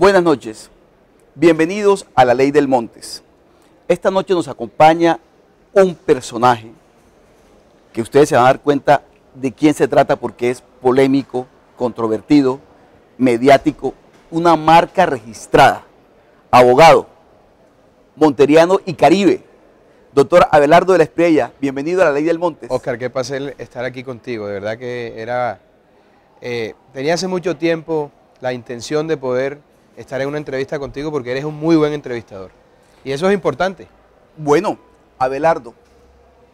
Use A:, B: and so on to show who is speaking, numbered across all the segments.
A: Buenas noches, bienvenidos a La Ley del Montes. Esta noche nos acompaña un personaje que ustedes se van a dar cuenta de quién se trata porque es polémico, controvertido, mediático, una marca registrada, abogado, monteriano y caribe. Doctor Abelardo de la Estrella, bienvenido a La Ley del Montes. Oscar, qué placer estar aquí contigo, de
B: verdad que era... Eh, tenía hace mucho tiempo la intención de poder Estaré en una entrevista contigo porque eres un muy buen entrevistador. Y eso es importante. Bueno, Abelardo,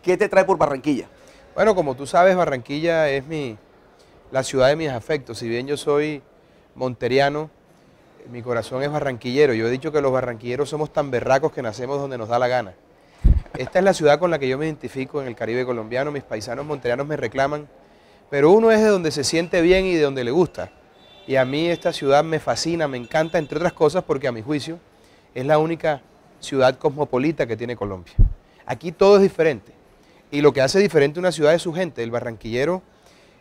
B: ¿qué te trae por Barranquilla? Bueno, como tú sabes, Barranquilla es mi, la ciudad de mis afectos. Si bien yo soy monteriano, mi corazón es barranquillero. Yo he dicho que los barranquilleros somos tan berracos que nacemos donde nos da la gana. Esta es la ciudad con la que yo me identifico en el Caribe colombiano. Mis paisanos monterianos me reclaman. Pero uno es de donde se siente bien y de donde le gusta. Y a mí esta ciudad me fascina, me encanta, entre otras cosas, porque a mi juicio es la única ciudad cosmopolita que tiene Colombia. Aquí todo es diferente. Y lo que hace diferente una ciudad es su gente. El barranquillero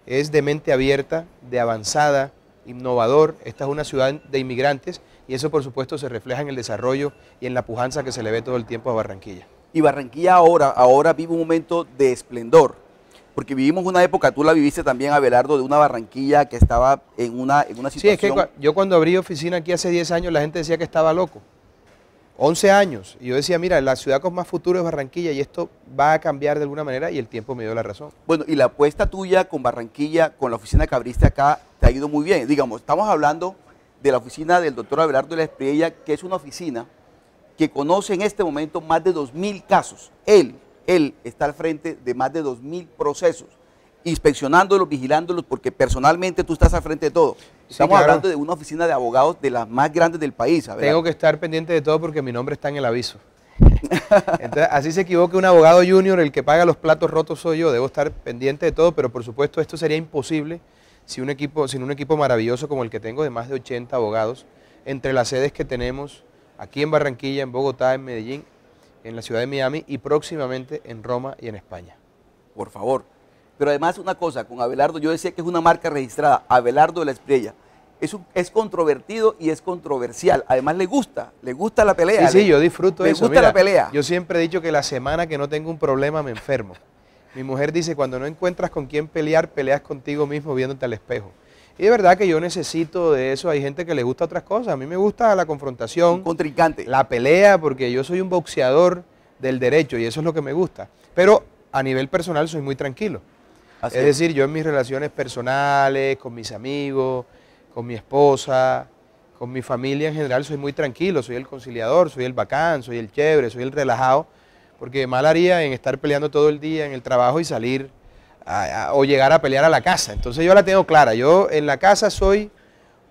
B: es de mente abierta, de avanzada, innovador. Esta es una ciudad de inmigrantes y eso por supuesto se refleja en el desarrollo y en la pujanza que se le ve todo el tiempo a Barranquilla.
A: Y Barranquilla ahora, ahora vive un momento de esplendor porque vivimos una época, tú la viviste también, Abelardo, de una Barranquilla que estaba en una, en una situación... Sí, es que
B: yo cuando abrí oficina aquí hace 10 años, la gente decía que estaba loco. 11 años. Y yo decía, mira, la ciudad con más futuro
A: es Barranquilla y esto va a cambiar de alguna manera y el tiempo me dio la razón. Bueno, y la apuesta tuya con Barranquilla, con la oficina que abriste acá, te ha ido muy bien. Digamos, estamos hablando de la oficina del doctor Abelardo de la Espriella, que es una oficina que conoce en este momento más de 2.000 casos. Él, él está al frente de más de 2.000 procesos, inspeccionándolos, vigilándolos, porque personalmente tú estás al frente de todo. Estamos hablando de una oficina de abogados de las más grandes del país. Tengo
B: que estar pendiente de todo porque mi nombre está en el aviso. así se equivoque un abogado junior, el que paga los platos rotos soy yo, debo estar pendiente de todo, pero por supuesto esto sería imposible sin un equipo, sin un equipo maravilloso como el que tengo de más de 80 abogados, entre las sedes que tenemos aquí en Barranquilla, en Bogotá, en Medellín, en la ciudad de Miami
A: y próximamente en Roma y en España. Por favor. Pero además una cosa, con Abelardo, yo decía que es una marca registrada, Abelardo de la Espriella. Es, es, controvertido y es controversial. Además le gusta, le gusta la pelea. Sí, sí, yo disfruto le eso. gusta la pelea. Yo siempre he dicho
B: que la semana que no tengo un problema me enfermo. Mi mujer dice, cuando no encuentras con quién pelear, peleas contigo mismo viéndote al espejo. Y es verdad que yo necesito de eso. Hay gente que le gusta otras cosas. A mí me gusta la confrontación. La pelea, porque yo soy un boxeador del derecho y eso es lo que me gusta. Pero a nivel personal soy muy tranquilo. es, es decir, yo en mis relaciones personales, con mis amigos, con mi esposa, con mi familia en general, soy muy tranquilo. Soy el conciliador, soy el bacán, soy el chévere, soy el relajado. Porque mal haría en estar peleando todo el día en el trabajo y salir o llegar a pelear a la casa. Entonces yo la tengo clara. Yo en la casa soy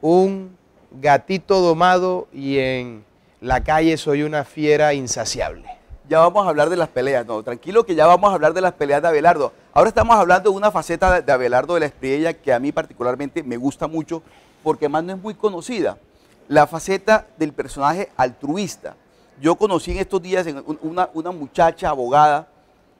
B: un gatito domado y en la calle soy una fiera insaciable. Ya vamos a
A: hablar de las peleas, no, tranquilo que ya vamos a hablar de las peleas de Abelardo. Ahora estamos hablando de una faceta de Abelardo de la Estrella que a mí particularmente me gusta mucho porque más no es muy conocida. La faceta del personaje altruista. Yo conocí en estos días una, una muchacha abogada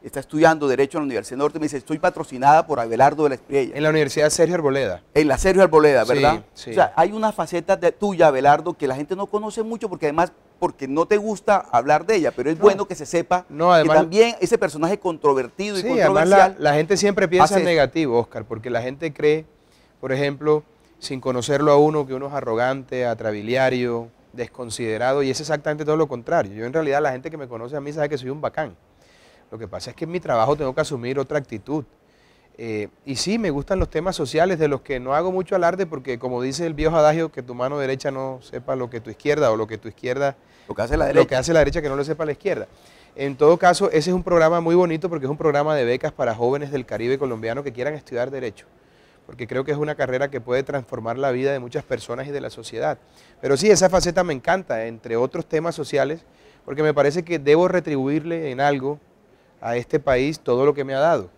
A: está estudiando Derecho en la Universidad Norte, me dice, estoy patrocinada por Abelardo de la Espriella. En la Universidad Sergio Arboleda. En la Sergio Arboleda, ¿verdad? Sí, O sea, hay una faceta de, tuya, Abelardo, que la gente no conoce mucho porque además, porque no te gusta hablar de ella, pero es bueno que se sepa no, además, que también ese personaje controvertido y controversial... Además la, la, gente siempre piensa en
B: negativo, Oscar, porque la gente cree, por ejemplo, sin conocerlo a uno, que uno es arrogante, atrabiliario, desconsiderado, y es exactamente todo lo contrario. Yo en realidad la gente que me conoce a mí sabe que soy un bacán. Lo que pasa es que en mi trabajo tengo que asumir otra actitud. Eh, y sí, me gustan los temas sociales de los que no hago mucho alarde porque como dice el viejo adagio, que tu mano derecha no sepa lo que tu izquierda o lo que tu izquierda... Lo que hace la derecha. Lo que hace la derecha que no lo sepa la izquierda. En todo caso, ese es un programa muy bonito porque es un programa de becas para jóvenes del Caribe colombiano que quieran estudiar Derecho porque creo que es una carrera que puede transformar la vida de muchas personas y de la sociedad. Pero sí, esa faceta me encanta, entre otros temas sociales, porque me parece que debo retribuirle en algo a este país todo lo que me ha dado.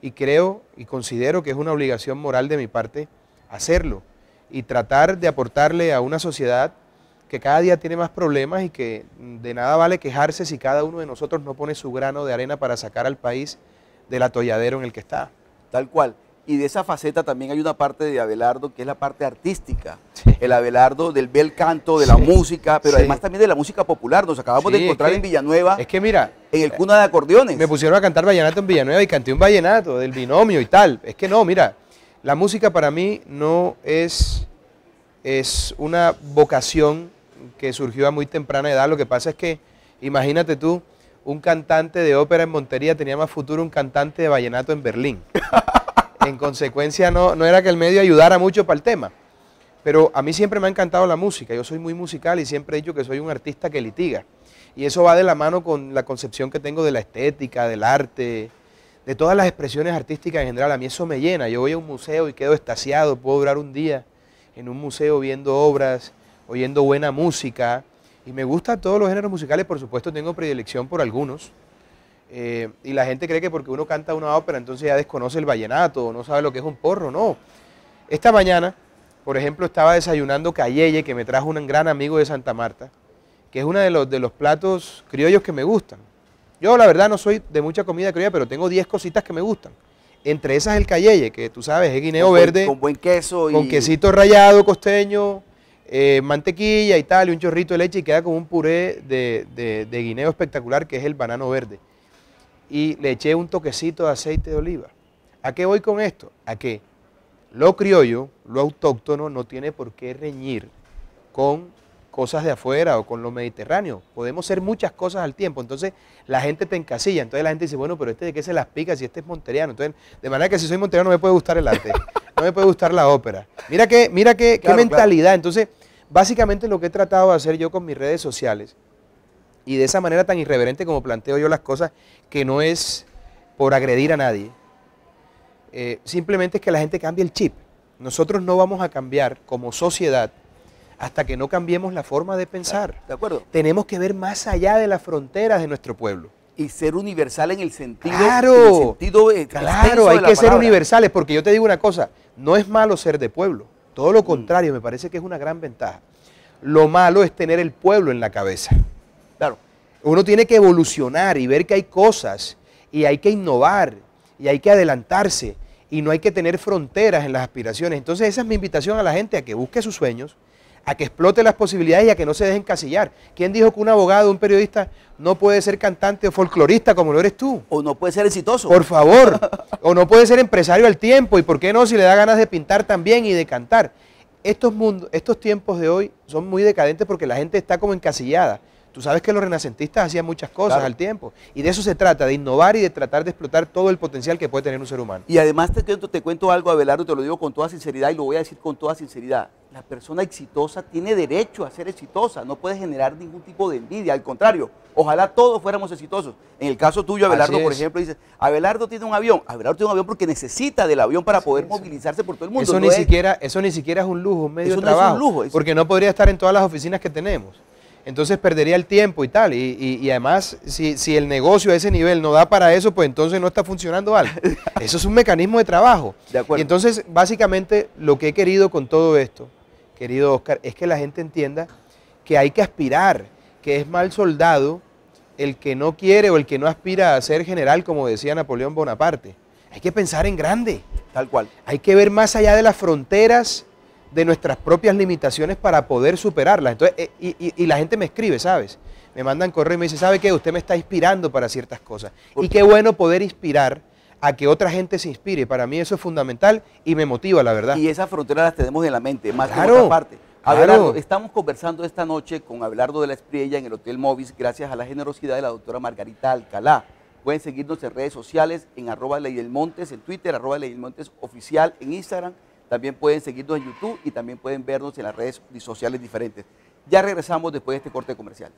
B: Y creo y considero que es una obligación moral de mi parte hacerlo y tratar de aportarle a una sociedad que cada día tiene más problemas y que de nada vale quejarse si cada uno de nosotros no pone su grano de arena para sacar al país del atolladero en el que está. Tal cual. Y de
A: esa faceta también hay una parte de Abelardo que es la parte artística. El Abelardo del bel canto, de la música, pero además también de la música popular. Nos acabamos de encontrar en Villanueva. Es que mira. En
B: el cuna de acordeones. Me pusieron a cantar vallenato en Villanueva y canté un vallenato del binomio y tal. Es que no, mira. La música para mí no es, es una vocación que surgió a muy temprana edad. Lo que pasa es que, imagínate tú, un cantante de ópera en Montería tenía más futuro un cantante de vallenato en Berlín. en consecuencia no, era que el medio ayudara mucho para el tema. Pero a mí siempre me ha encantado la música, yo soy muy musical y siempre he dicho que soy un artista que litiga. Y eso va de la mano con la concepción que tengo de la estética, del arte, de todas las expresiones artísticas en general. A mí eso me llena. Yo voy a un museo y quedo estaciado, puedo durar un día en un museo viendo obras, oyendo buena música. Y me gusta todos los géneros musicales, por supuesto tengo predilección por algunos. Eh, y la gente cree que porque uno canta una ópera entonces ya desconoce el vallenato o no sabe lo que es un porro. No. Esta mañana, por ejemplo, estaba desayunando calleye que me trajo un gran amigo de Santa Marta, que es uno de los, de los platos criollos que me gustan. Yo la verdad no soy de mucha comida criolla, pero tengo 10 cositas que me gustan. Entre esas el calleye, que tú sabes, es guineo verde. Con buen
A: queso. Con quesito rallado,
B: costeño, eh, mantequilla y tal, y un chorrito de leche y queda como un puré de guineo espectacular que es el banano verde y le eché un toquecito de aceite de oliva. ¿A qué voy con esto? A que lo criollo, lo autóctono, no tiene por qué reñir con cosas de afuera o con lo mediterráneo. Podemos ser muchas cosas al tiempo. Entonces la gente te encasilla. Entonces la gente dice, bueno, pero este de qué se las pica si este es monteriano. Entonces, de manera que si soy monteriano no me puede gustar el arte, no me puede gustar la ópera. Mira qué, mira qué, mentalidad. Entonces, básicamente lo que he tratado de hacer yo con mis redes sociales y de esa manera tan irreverente como planteo yo las cosas, que no es por agredir a nadie. Eh, simplemente es que la gente cambie el chip. Nosotros no vamos a cambiar como sociedad hasta que no cambiemos la forma de pensar. De acuerdo. Tenemos que ver más allá de las fronteras de nuestro pueblo. Y
A: ser universal en el sentido. Claro, eh, claro hay que ser
B: universales, porque yo te digo una cosa, no es malo ser de pueblo. Todo lo mm. contrario, me parece que es una gran ventaja. Lo malo es tener el pueblo en la cabeza. Uno tiene que evolucionar y ver que hay cosas y hay que innovar y hay que adelantarse y no hay que tener fronteras en las aspiraciones. Entonces esa es mi invitación a la gente a que busque sus sueños, a que explote las posibilidades y a que no se dejen encasillar. ¿Quién dijo que un abogado, un periodista no puede ser cantante o folclorista como lo eres tú? O no puede ser exitoso. Por favor. o no puede ser empresario al tiempo. ¿Y por qué no si le da ganas de pintar también y de cantar? Estos, mundos, estos tiempos de hoy son muy decadentes porque la gente está como encasillada. Tú sabes que los renacentistas hacían muchas cosas al tiempo. Y de eso se trata, de innovar y de tratar de explotar todo el potencial que puede tener un ser humano. Y además
A: te cuento, te cuento algo, Abelardo, te lo digo con toda sinceridad y lo voy a decir con toda sinceridad. La persona exitosa tiene derecho a ser exitosa, no puede generar ningún tipo de envidia. Al contrario, ojalá todos fuéramos exitosos. En el caso tuyo, Abelardo, por ejemplo, dices, Abelardo tiene un avión. Abelardo tiene un avión porque necesita del avión para poder movilizarse por todo el mundo. Eso, ni siquiera,
B: eso ni siquiera es un lujo, un medio de trabajo. No es un lujo. Porque no podría estar en todas las oficinas que tenemos entonces perdería el tiempo y tal. Y, además, si, el negocio a ese nivel no da para eso, pues entonces no está funcionando algo. Eso es un mecanismo de trabajo. De acuerdo. Y entonces, básicamente, lo que he querido con todo esto, querido Oscar, es que la gente entienda que hay que aspirar, que es mal soldado el que no quiere o el que no aspira a ser general, como decía Napoleón Bonaparte. Hay que pensar en grande. Tal cual. Hay que ver más allá de las fronteras de nuestras propias limitaciones para poder superarlas. Entonces, eh, y, la gente me escribe, ¿sabes? Me mandan correo y me dicen, ¿sabe qué? Usted me está inspirando para ciertas cosas. Y qué bueno poder inspirar a que otra gente se inspire. Para mí eso es fundamental
A: y me motiva, la verdad. Y esas fronteras las tenemos en la mente, más claro, que otra parte. Abelardo, estamos conversando esta noche con Abelardo de la Espriella en el Hotel Movis, gracias a la generosidad de la doctora Margarita Alcalá. Pueden seguirnos en redes sociales, en arroba Ley Montes, en Twitter, arroba Ley Montes oficial, en Instagram también pueden seguirnos en YouTube y también pueden vernos en las redes sociales diferentes. Ya regresamos después de este corte de comerciales.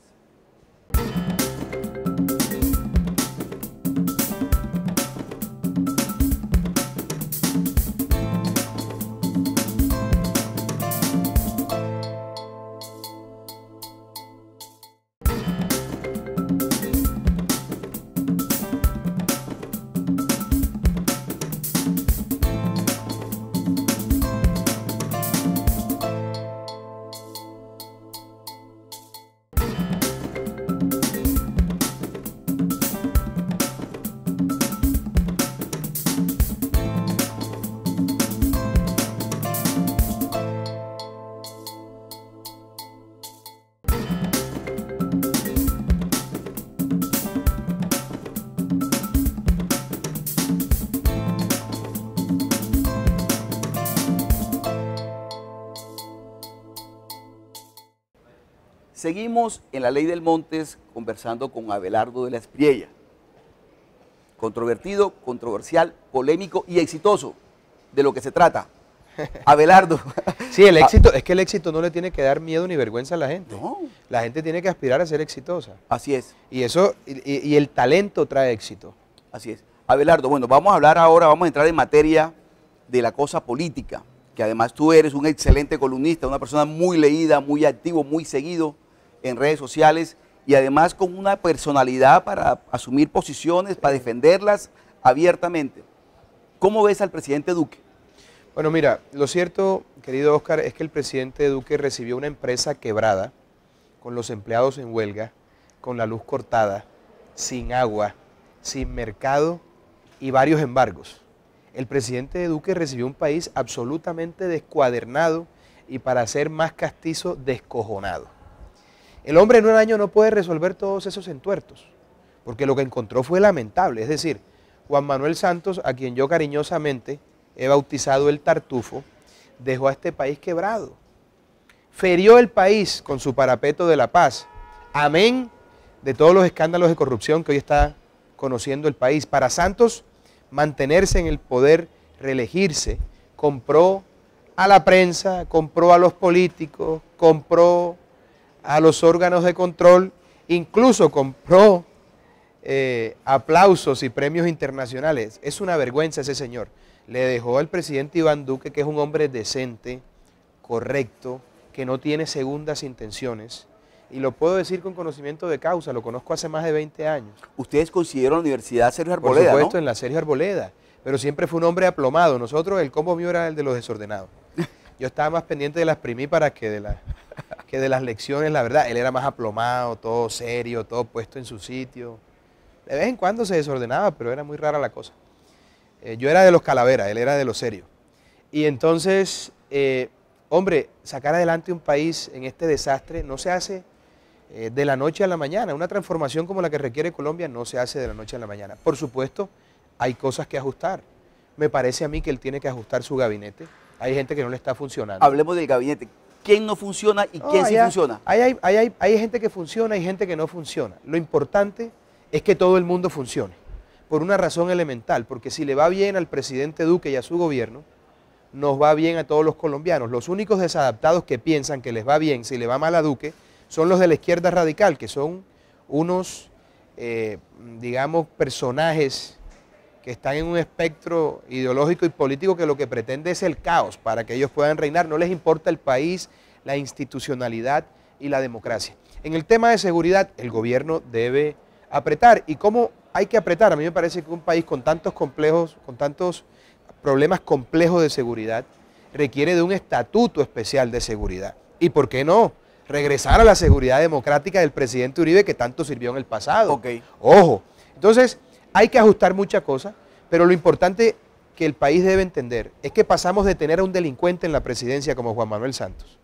A: Seguimos en la ley del Montes conversando con Abelardo de la Espriella. Controvertido, controversial, polémico y exitoso. De lo que se trata. Abelardo. Sí, el ah. éxito, es que el éxito no le tiene que dar miedo ni vergüenza a la gente. No. La gente tiene que aspirar a ser exitosa. Así es. Y eso, y, y el talento trae éxito. Así es. Abelardo, bueno, vamos a hablar ahora, vamos a entrar en materia de la cosa política, que además tú eres un excelente columnista, una persona muy leída, muy activo, muy seguido en redes sociales y además con una personalidad para asumir posiciones, para defenderlas abiertamente. ¿Cómo ves al presidente Duque?
B: Bueno, mira, lo cierto, querido Oscar, es que el presidente Duque recibió una empresa quebrada, con los empleados en huelga, con la luz cortada, sin agua, sin mercado y varios embargos. El presidente Duque recibió un país absolutamente descuadernado y para ser más castizo, descojonado. El hombre en un año no puede resolver todos esos entuertos, porque lo que encontró fue lamentable. Es decir, Juan Manuel Santos, a quien yo cariñosamente he bautizado el Tartufo, dejó a este país quebrado. Ferió el país con su parapeto de la paz. Amén de todos los escándalos de corrupción que hoy está conociendo el país. Para Santos, mantenerse en el poder, reelegirse, compró a la prensa, compró a los políticos, compró a los órganos de control, incluso compró eh, aplausos y premios internacionales. Es una vergüenza ese señor. Le dejó al presidente Iván Duque, que es un hombre decente, correcto, que no tiene segundas intenciones. Y lo puedo decir con conocimiento de causa, lo conozco hace más de 20 años. Ustedes
A: consideran la Universidad Sergio Arboleda, Por supuesto,
B: en la Sergio Arboleda. Pero siempre fue un hombre aplomado. Nosotros, el combo mío era el de los desordenados. Yo estaba más pendiente de las primíparas que de las que de las lecciones, la verdad, él era más aplomado, todo serio, todo puesto en su sitio. De vez en cuando se desordenaba, pero era muy rara la cosa. Eh, yo era de los calaveras, él era de los serios. Y entonces, eh, hombre, sacar adelante un país en este desastre no se hace eh, de la noche a la mañana. Una transformación como la que requiere Colombia no se hace de la noche a la mañana. Por supuesto, hay cosas que ajustar. Me parece a mí que él tiene que ajustar su
A: gabinete. Hay gente que no le está funcionando. Hablemos del gabinete quién no funciona y quién sí funciona.
B: Hay, gente que funciona y gente que no funciona. Lo importante es que todo el mundo funcione, por una razón elemental, porque si le va bien al presidente Duque y a su gobierno, nos va bien a todos los colombianos. Los únicos desadaptados que piensan que les va bien si le va mal a Duque son los de la izquierda radical, que son unos, eh, digamos, personajes están en un espectro ideológico y político que lo que pretende es el caos para que ellos puedan reinar. No les importa el país, la institucionalidad y la democracia. En el tema de seguridad, el gobierno debe apretar. ¿Y cómo hay que apretar? A mí me parece que un país con tantos complejos, con tantos problemas complejos de seguridad, requiere de un estatuto especial de seguridad. ¿Y por qué no? Regresar a la seguridad democrática del presidente Uribe que tanto sirvió en el pasado. Ojo. Entonces, hay que ajustar muchas cosas, pero lo importante que el país debe entender es que pasamos de tener a un delincuente en la presidencia como Juan Manuel Santos,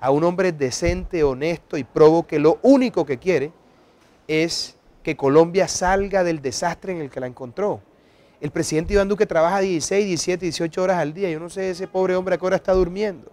B: a un hombre decente, honesto y probo que lo único que quiere es que Colombia salga del desastre en el que la encontró. El presidente Iván Duque trabaja 16, 17, 18 horas al día. Yo no sé ese pobre hombre a qué hora está durmiendo.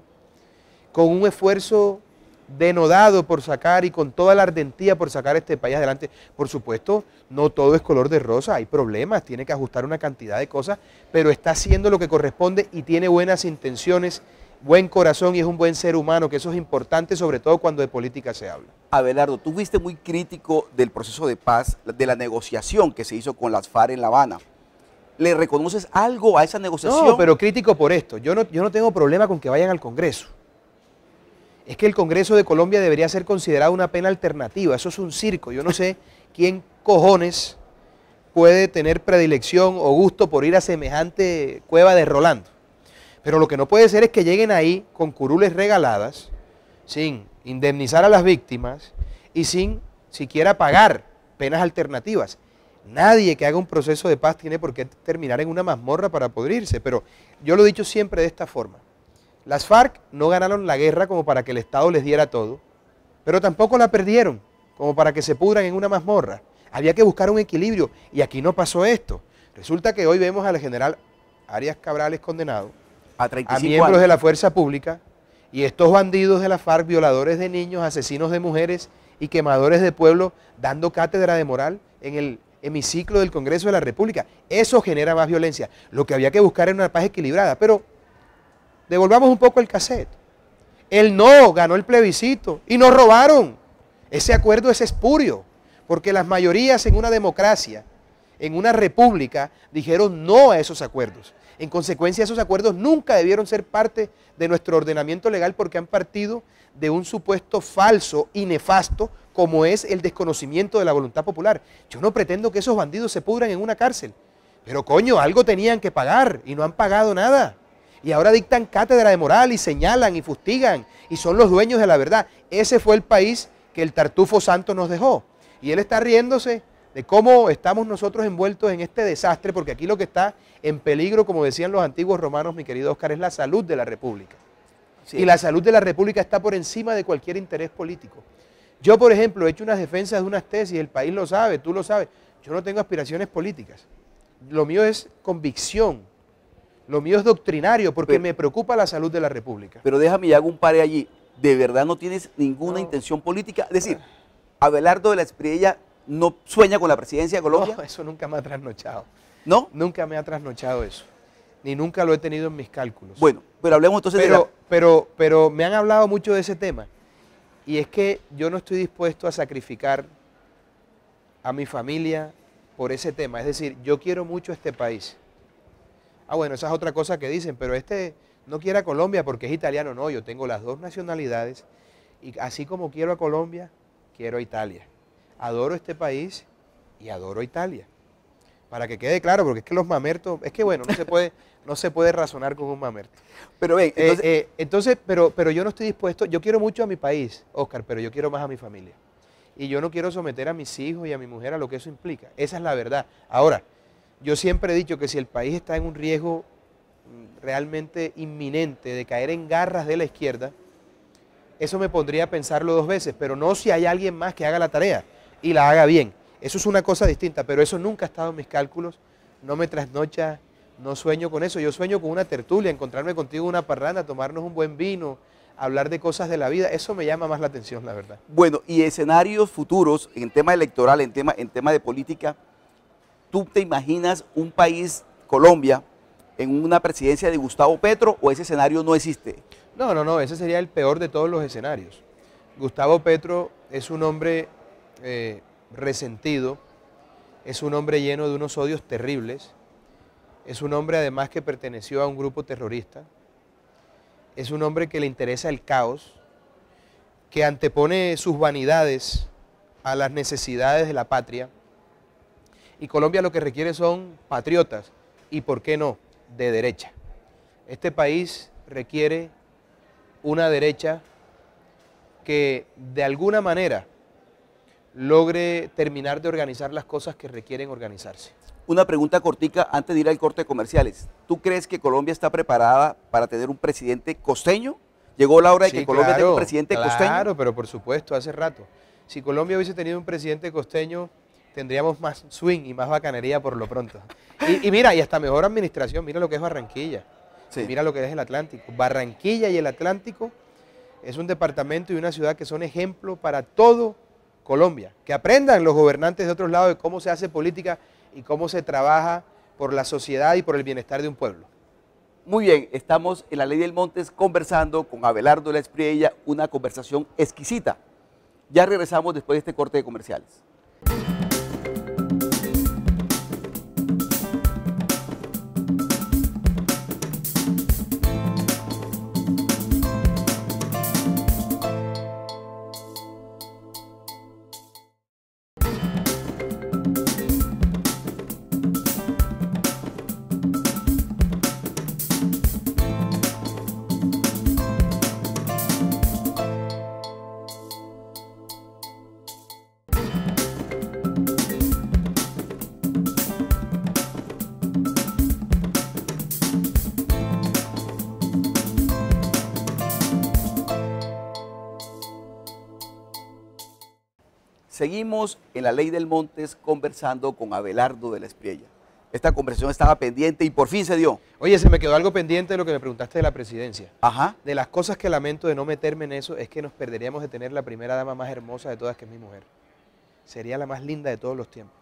B: Con un esfuerzo denodado por sacar y con toda la ardentía por sacar este país adelante. Por supuesto, no todo es color de rosa, hay problemas, tiene que ajustar una cantidad de cosas, pero está haciendo lo que corresponde y tiene buenas intenciones, buen corazón y es un buen ser humano, que eso es importante, sobre todo cuando de
A: política se habla. Abelardo, tú fuiste muy crítico del proceso de paz, de la negociación que se hizo con las FARC en La Habana. ¿Le reconoces algo a esa negociación? No, pero
B: crítico por esto. Yo no, yo no tengo problema con que vayan al Congreso es que el Congreso de Colombia debería ser considerado una pena alternativa. Eso es un circo. Yo no sé quién cojones puede tener predilección o gusto por ir a semejante cueva de Rolando. Pero lo que no puede ser es que lleguen ahí con curules regaladas, sin indemnizar a las víctimas y sin siquiera pagar penas alternativas. Nadie que haga un proceso de paz tiene por qué terminar en una mazmorra para podrirse, pero yo lo he dicho siempre de esta forma. Las FARC no ganaron la guerra como para que el Estado les diera todo, pero tampoco la perdieron como para que se pudran en una mazmorra. Había que buscar un equilibrio y aquí no pasó esto. Resulta que hoy vemos al general Arias Cabrales condenado a, miembros de la fuerza pública y estos bandidos de la FARC, violadores de niños, asesinos de mujeres y quemadores de pueblo, dando cátedra de moral en el hemiciclo del Congreso de la República. Eso genera más violencia. Lo que había que buscar era una paz equilibrada, pero devolvamos un poco el cassette. El no ganó el plebiscito y nos robaron. Ese acuerdo es espurio, porque las mayorías en una democracia, en una república, dijeron no a esos acuerdos. En consecuencia, esos acuerdos nunca debieron ser parte de nuestro ordenamiento legal porque han partido de un supuesto falso y nefasto como es el desconocimiento de la voluntad popular. Yo no pretendo que esos bandidos se pudran en una cárcel, pero coño, algo tenían que pagar y no han pagado nada. Y ahora dictan cátedra de moral y señalan y fustigan y son los dueños de la verdad. Ese fue el país que el tartufo santo nos dejó. Y él está riéndose de cómo estamos nosotros envueltos en este desastre, porque aquí lo que está en peligro, como decían los antiguos romanos, mi querido Oscar, es la salud de la República. Y la salud de la República está por encima de cualquier interés político. Yo, por ejemplo, he hecho unas defensas de unas tesis, el país lo sabe, tú lo sabes. Yo no tengo aspiraciones políticas. Lo mío es convicción lo mío es doctrinario
A: porque me preocupa la salud de la República. Pero déjame y hago un par allí. De verdad no tienes ninguna intención política. Es decir, Abelardo de la Espriella no sueña con la presidencia de Colombia. No, eso nunca me ha trasnochado. ¿No? Nunca me ha trasnochado eso. Ni nunca lo he tenido en mis
B: cálculos. Bueno, pero hablemos entonces de la... pero, pero me han hablado mucho de ese tema. Y es que yo no estoy dispuesto a sacrificar a mi familia por ese tema. Es decir, yo quiero mucho este país Ah, bueno, esa es otra cosa que dicen, pero este no quiere a Colombia porque es italiano. No, yo tengo las dos nacionalidades y así como quiero a Colombia, quiero a Italia. Adoro este país y adoro a Italia. Para que quede claro, porque es que los mamertos, es que bueno, no se puede, no se puede razonar con un mamerto. Pero ven, eh, eh, entonces, pero, pero yo no estoy dispuesto, yo quiero mucho a mi país, Oscar, pero yo quiero más a mi familia. Y yo no quiero someter a mis hijos y a mi mujer a lo que eso implica. Esa es la verdad. Ahora, yo siempre he dicho que si el país está en un riesgo mm, realmente inminente de caer en garras de la izquierda, eso me pondría a pensarlo dos veces, pero no si hay alguien más que haga la tarea y la haga bien. Eso es una cosa distinta, pero eso nunca ha estado en mis cálculos, no me trasnocha, no sueño con eso, yo sueño con una tertulia, encontrarme contigo una parranda, tomarnos un buen vino, hablar de cosas de la vida, eso me llama más la atención, la verdad.
A: Bueno, y escenarios futuros en tema electoral, en tema, en tema de política, ¿Tú te imaginas un país, Colombia, en una presidencia de Gustavo Petro o ese escenario no existe?
B: No, no, no, ese sería el peor de todos los escenarios. Gustavo Petro es un hombre eh, resentido, es un hombre lleno de unos odios terribles, es un hombre además que perteneció a un grupo terrorista, es un hombre que le interesa el caos, que antepone sus vanidades a las necesidades de la patria y Colombia lo que requiere son patriotas y, ¿por qué no?, de derecha. Este país requiere una derecha que de
A: alguna manera logre terminar de organizar las cosas que requieren organizarse. Una pregunta cortica antes de ir al corte de comerciales. ¿Tú crees que Colombia está preparada para tener un presidente costeño? Llegó la hora de que Colombia tenga un presidente costeño. Claro,
B: pero por supuesto, hace rato. Si Colombia hubiese tenido un presidente costeño, tendríamos más swing y más bacanería por lo pronto. Y, mira, y hasta mejor administración, mira lo que es Barranquilla, mira lo que es el Atlántico. Barranquilla y el Atlántico es un departamento y una ciudad que son ejemplo para todo Colombia. Que aprendan los gobernantes de otros lados de cómo se hace política
A: y cómo se trabaja por la sociedad y por el bienestar de un pueblo. Muy bien, estamos en la Ley del Montes conversando con Abelardo La Espriella, una conversación exquisita. Ya regresamos después de este corte de comerciales. Seguimos en la ley del Montes conversando con Abelardo de la Espriella. Esta conversación estaba pendiente y por fin se dio. Oye, se me quedó algo pendiente de lo que me
B: preguntaste de la presidencia. Ajá. De las cosas que lamento de no meterme en eso es que nos perderíamos de tener la primera dama más hermosa de todas, que es mi mujer. Sería la más linda de todos los tiempos.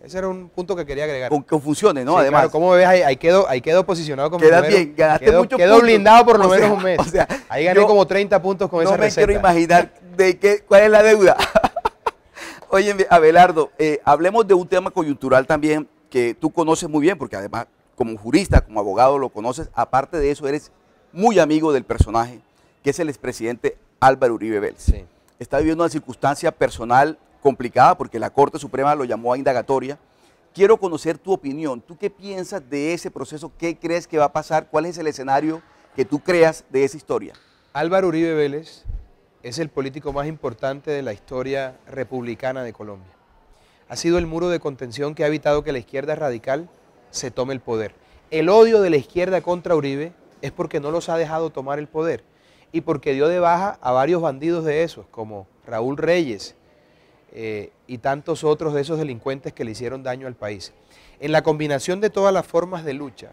B: Ese era un punto que quería agregar. Con confusiones, ¿no? Además. Claro, como ves, ahí, ahí, quedo, ahí quedo posicionado como Queda bien, ganaste quedo, blindado por lo menos un mes. O sea, ahí gané como 30 puntos con esa receta. No me quiero imaginar
A: de qué, cuál es la deuda. Oye, Abelardo, eh, hablemos de un tema coyuntural también que tú conoces muy bien, porque además como jurista, como abogado lo conoces, aparte de eso eres muy amigo del personaje, que es el expresidente Álvaro Uribe Vélez. Sí. Está viviendo una circunstancia personal complicada porque la Corte Suprema lo llamó a indagatoria. Quiero conocer tu opinión. ¿Tú qué piensas de ese proceso? ¿Qué crees que va a pasar? ¿Cuál es el escenario que tú creas de esa historia?
B: Álvaro Uribe Vélez es el político más importante de la historia republicana de Colombia. Ha sido el muro de contención que ha evitado que la izquierda radical se tome el poder. El odio de la izquierda contra Uribe es porque no los ha dejado tomar el poder y porque dio de baja a varios bandidos de esos, como Raúl Reyes eh, y tantos otros de esos delincuentes que le hicieron daño al país. En la combinación de todas las formas de lucha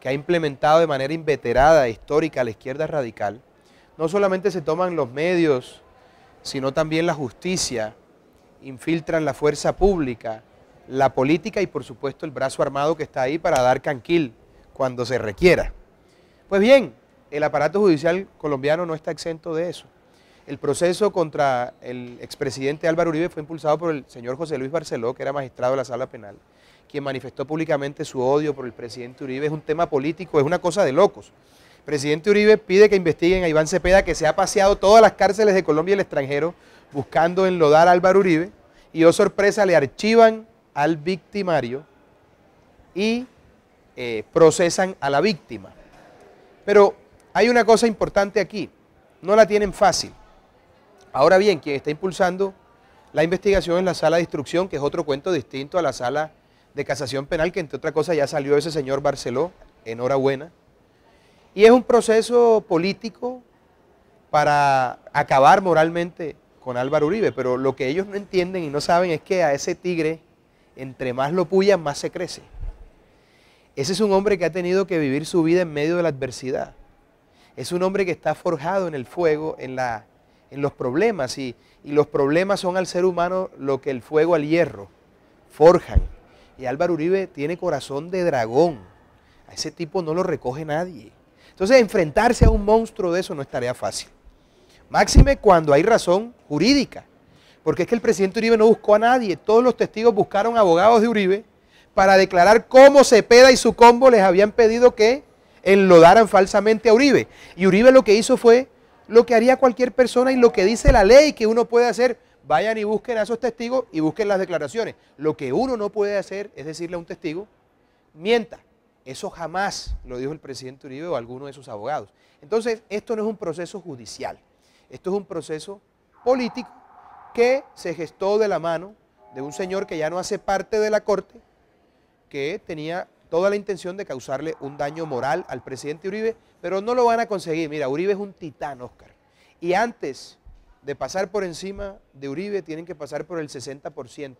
B: que ha implementado de manera inveterada, e histórica, la izquierda radical, no solamente se toman los medios, sino también la justicia, infiltran la fuerza pública, la política y por supuesto el brazo armado que está ahí para dar canquil cuando se requiera. Pues bien, el aparato judicial colombiano no está exento de eso. El proceso contra el expresidente Álvaro Uribe fue impulsado por el señor José Luis Barceló, que era magistrado de la sala penal, quien manifestó públicamente su odio por el presidente Uribe. Es un tema político, es una cosa de locos presidente Uribe pide que investiguen a Iván Cepeda, que se ha paseado todas las cárceles de Colombia y el extranjero buscando enlodar a Álvaro Uribe. Y oh sorpresa, le archivan al victimario y eh, procesan a la víctima. Pero hay una cosa importante aquí, no la tienen fácil. Ahora bien, quien está impulsando la investigación es la sala de instrucción, que es otro cuento distinto a la sala de casación penal, que entre otras cosas ya salió ese señor Barceló, enhorabuena. Y es un proceso político para acabar moralmente con Álvaro Uribe, pero lo que ellos no entienden y no saben es que a ese tigre, entre más lo puya, más se crece. Ese es un hombre que ha tenido que vivir su vida en medio de la adversidad. Es un hombre que está forjado en el fuego, en, la, en los problemas, y, y los problemas son al ser humano lo que el fuego al hierro forjan. Y Álvaro Uribe tiene corazón de dragón. A ese tipo no lo recoge nadie. Entonces, enfrentarse a un monstruo de eso no es tarea fácil. Máxime cuando hay razón jurídica. Porque es que el presidente Uribe no buscó a nadie. Todos los testigos buscaron abogados de Uribe para declarar cómo Cepeda y su combo les habían pedido que enlodaran falsamente a Uribe. Y Uribe lo que hizo fue lo que haría cualquier persona y lo que dice la ley que uno puede hacer. Vayan y busquen a esos testigos y busquen las declaraciones. Lo que uno no puede hacer es decirle a un testigo, mienta. Eso jamás lo dijo el presidente Uribe o alguno de sus abogados. Entonces, esto no es un proceso judicial, esto es un proceso político que se gestó de la mano de un señor que ya no hace parte de la Corte, que tenía toda la intención de causarle un daño moral al presidente Uribe, pero no lo van a conseguir. Mira, Uribe es un titán, Oscar. Y antes de pasar por encima de Uribe, tienen que pasar por el 60%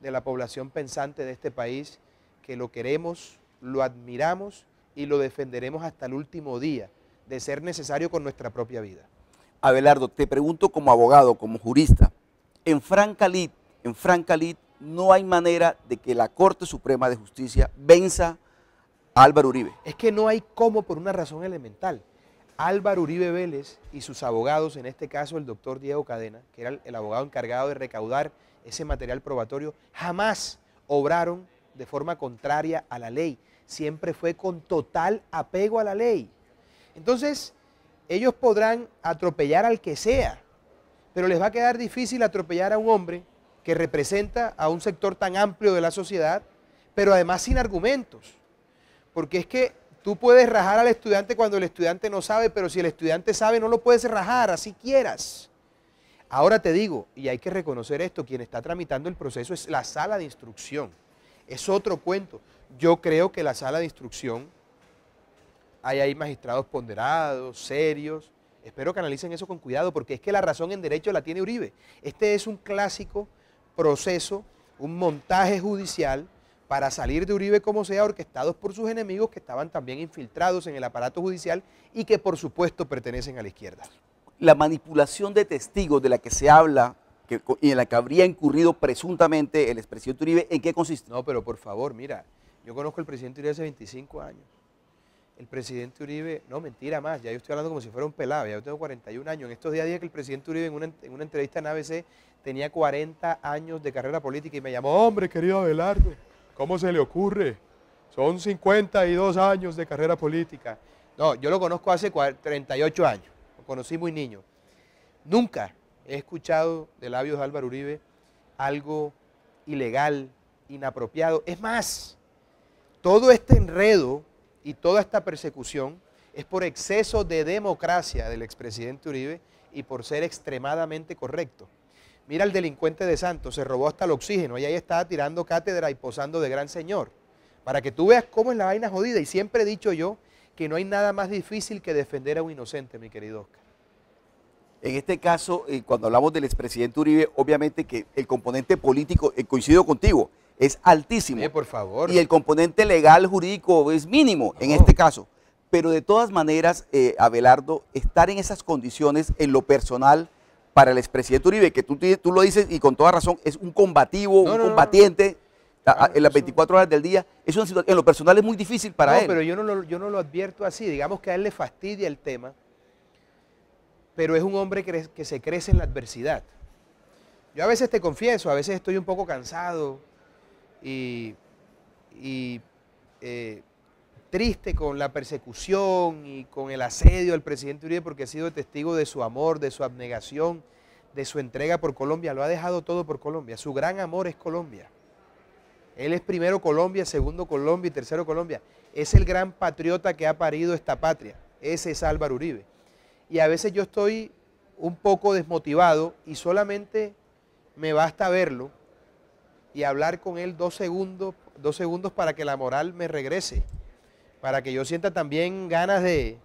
B: de la población pensante de este país, que lo queremos, lo admiramos y lo defenderemos hasta el último día, de ser necesario con nuestra propia vida.
A: Abelardo, te pregunto como abogado, como jurista, en Franca en no hay manera de que la Corte Suprema de Justicia venza a Álvaro Uribe. Es que no hay cómo por
B: una razón elemental. Álvaro Uribe Vélez y sus abogados, en este caso el doctor Diego Cadena, que era el abogado encargado de recaudar ese material probatorio, jamás obraron de forma contraria a la ley, siempre fue con total apego a la ley. Entonces, ellos podrán atropellar al que sea, pero les va a quedar difícil atropellar a un hombre que representa a un sector tan amplio de la sociedad, pero además sin argumentos. Porque es que tú puedes rajar al estudiante cuando el estudiante no sabe, pero si el estudiante sabe no lo puedes rajar, así quieras. Ahora te digo, y hay que reconocer esto, quien está tramitando el proceso es la sala de instrucción. Es otro cuento. Yo creo que la sala de instrucción, hay ahí magistrados ponderados, serios. Espero que analicen eso con cuidado, porque es que la razón en derecho la tiene Uribe. Este es un clásico proceso, un montaje judicial para salir de Uribe como sea, orquestados por sus enemigos que estaban también infiltrados en el aparato judicial y que por supuesto pertenecen a la izquierda.
A: La manipulación de testigos de la que se habla y en la que habría incurrido presuntamente el expresidente Uribe, ¿en qué consiste? No, pero por favor, mira,
B: yo conozco al presidente Uribe hace 25 años. El presidente Uribe, no, mentira más, ya yo estoy hablando como si fuera un pelado, ya yo tengo 41 años. En estos días dije que el presidente Uribe en una, en una entrevista en ABC tenía 40 años de carrera política y me llamó, hombre, querido Abelardo, ¿cómo se le ocurre? Son 52 años de carrera política. No, yo lo conozco hace 38 años, lo conocí muy niño. Nunca he escuchado de labios de Álvaro Uribe algo ilegal, inapropiado. Es más, todo este enredo y toda esta persecución es por exceso de democracia del expresidente Uribe y por ser extremadamente correcto. Mira al delincuente de Santos, se robó hasta el oxígeno y ahí estaba tirando cátedra y posando de gran señor. Para que tú veas cómo es la vaina jodida. Y siempre he dicho yo que no hay nada más difícil que defender a un inocente, mi querido Oscar.
A: En este caso, eh, cuando hablamos del expresidente Uribe, obviamente que el componente político, eh, coincido contigo, es altísimo. Eh, por favor. Y el componente legal, jurídico, es mínimo en este caso. Pero de todas maneras, eh, Abelardo, estar en esas condiciones en lo personal para el expresidente Uribe, que tú, tú lo dices y con toda razón, es un combativo, un combatiente en las 24 horas del día, es una situación, en lo personal es muy difícil para él. pero yo
B: no, lo, yo no lo advierto así, digamos que a él le fastidia el tema, pero es un hombre que, que se crece en la adversidad. Yo a veces te confieso, a veces estoy un poco cansado, y, eh, triste con la persecución y con el asedio al presidente Uribe porque ha sido testigo de su amor, de su abnegación, de su entrega por Colombia. Lo ha dejado todo por Colombia. Su gran amor es Colombia. Él es primero Colombia, segundo Colombia y tercero Colombia. Es el gran patriota que ha parido esta patria. Ese es Álvaro Uribe. Y a veces yo estoy un poco desmotivado y solamente me basta verlo y hablar con él dos segundos, dos segundos para que la moral me regrese, para que yo sienta también ganas de,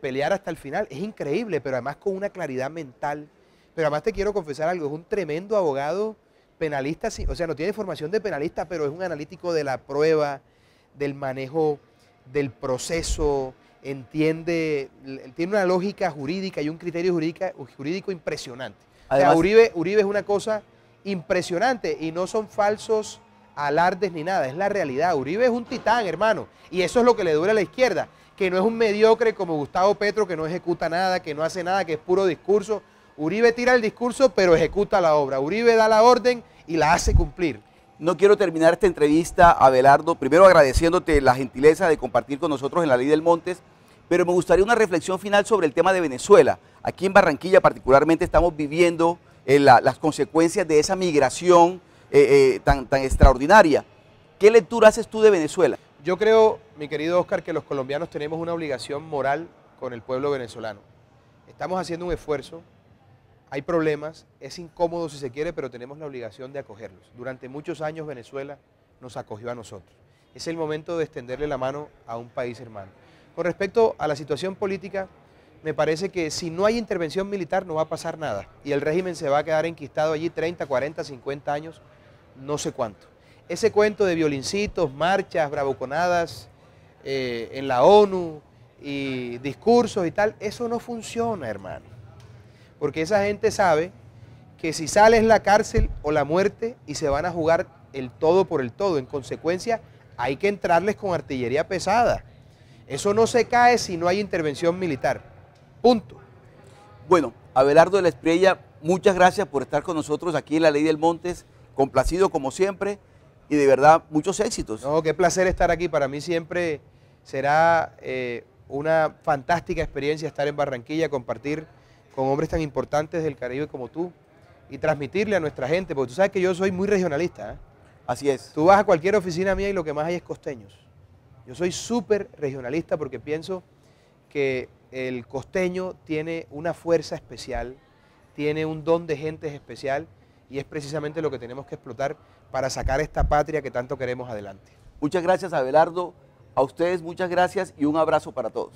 B: pelear hasta el final. Es increíble, pero además con una claridad mental. Pero además te quiero confesar algo, es un tremendo abogado penalista, o sea, no tiene formación de penalista, pero es un analítico de la prueba, del manejo del proceso, entiende, tiene una lógica jurídica y un criterio jurídico impresionante. o sea, Uribe, Uribe es una cosa impresionante y no son falsos alardes ni nada, es la realidad. Uribe es un titán, hermano, y eso es lo que le duele a la izquierda, que no es un mediocre como Gustavo Petro, que no ejecuta nada, que no hace nada, que es puro discurso. Uribe tira el discurso, pero ejecuta la obra. Uribe
A: da la orden y la hace cumplir. No quiero terminar esta entrevista, Abelardo, primero agradeciéndote la gentileza de compartir con nosotros en la Ley del Montes, pero me gustaría una reflexión final sobre el tema de Venezuela. Aquí en Barranquilla particularmente estamos viviendo eh, las consecuencias de esa migración eh, eh, tan, tan extraordinaria. ¿Qué lectura haces tú de Venezuela?
B: Yo creo, mi querido Oscar, que los colombianos tenemos una obligación moral con el pueblo venezolano. Estamos haciendo un esfuerzo, hay problemas, es incómodo si se quiere, pero tenemos la obligación de acogerlos. Durante muchos años Venezuela nos acogió a nosotros. Es el momento de extenderle la mano a un país hermano. Con respecto a la situación política, me parece que si no hay intervención militar no va a pasar nada y el régimen se va a quedar enquistado allí 30, 40, 50 años, no sé cuánto. Ese cuento de violincitos, marchas, bravuconadas eh, en la ONU y discursos y tal, eso no funciona, hermano. Porque esa gente sabe que si sale es la cárcel o la muerte y se van a jugar el todo por el todo. En consecuencia, hay que entrarles con artillería pesada. Eso no se cae si
A: no hay intervención militar. Punto. Bueno, Abelardo de la Espriella, muchas gracias por estar con nosotros aquí en La Ley del Montes. Complacido como siempre y de verdad muchos éxitos.
B: No, qué placer estar aquí. Para mí siempre será eh, una fantástica experiencia estar en Barranquilla, compartir con hombres tan importantes del Caribe como tú y transmitirle a nuestra gente, porque tú sabes que yo soy muy regionalista. ¿eh? Así es. Tú vas a cualquier oficina mía y lo que más hay es costeños. Yo soy súper regionalista porque pienso que el costeño tiene una fuerza especial, tiene un don de gente especial y es precisamente lo que tenemos que explotar para sacar esta patria que tanto
A: queremos adelante. Muchas gracias, Abelardo. A ustedes muchas gracias y un abrazo para todos.